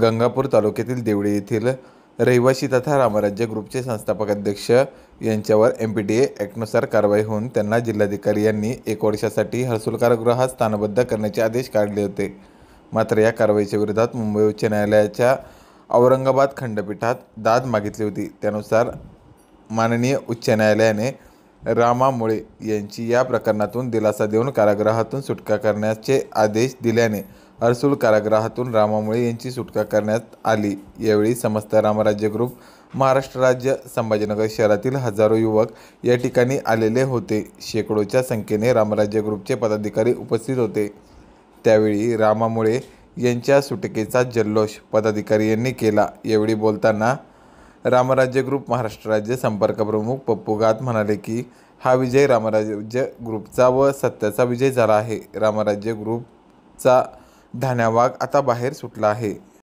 गंगापूर तालुक्यातील देवळी येथील रहिवाशी तथा रामराज्य ग्रुपचे संस्थापक अध्यक्ष यांच्यावर एम पी डी ए ॲक्टनुसार कारवाई होऊन त्यांना जिल्हाधिकारी यांनी एक वर्षासाठी हर्सुल कारागृहात स्थानबद्ध करण्याचे आदेश काढले होते मात्र या कारवाईच्या विरोधात मुंबई उच्च न्यायालयाच्या औरंगाबाद खंडपीठात दाद मागितली होती त्यानुसार माननीय उच्च न्यायालयाने रामामुळे यांची या प्रकरणातून दिलासा देऊन कारागृहातून सुटका करण्याचे आदेश दिल्याने अरसूल कारागृहातून रामामुळे यांची सुटका करण्यात आली यावेळी समस्त रामराज्य ग्रुप महाराष्ट्र राज्य संभाजीनगर शहरातील हजारो युवक या ठिकाणी आलेले होते शेकडोच्या संख्येने रामराज्य ग्रुपचे पदाधिकारी उपस्थित होते त्यावेळी रामामुळे यांच्या सुटकेचा जल्लोष पदाधिकारी यांनी केला यावेळी बोलताना रामराज्य ग्रुप महाराष्ट्र राज्य संपर्क प्रमुख पप्पू गात म्हणाले की हा विजय रामराज्य ग्रुपचा व सत्याचा विजय झाला आहे रामराज्य ग्रुपचा धान्यावाग आता बाहेर सुटला आहे